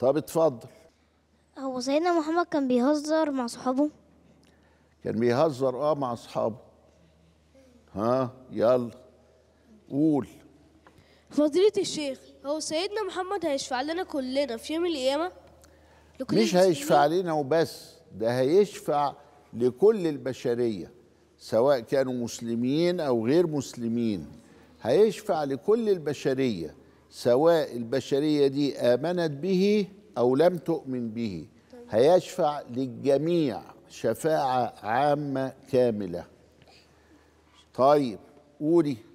طب اتفضل هو سيدنا محمد كان بيهزر مع صحابه كان بيهزر اه مع اصحابه ها يلا قول فضيلة الشيخ هو سيدنا محمد هيشفع لنا كلنا في يوم القيامة مش هيشفع لنا وبس ده هيشفع لكل البشرية سواء كانوا مسلمين أو غير مسلمين هيشفع لكل البشرية سواء البشرية دي آمنت به أو لم تؤمن به هيشفع للجميع شفاعة عامة كاملة طيب قولي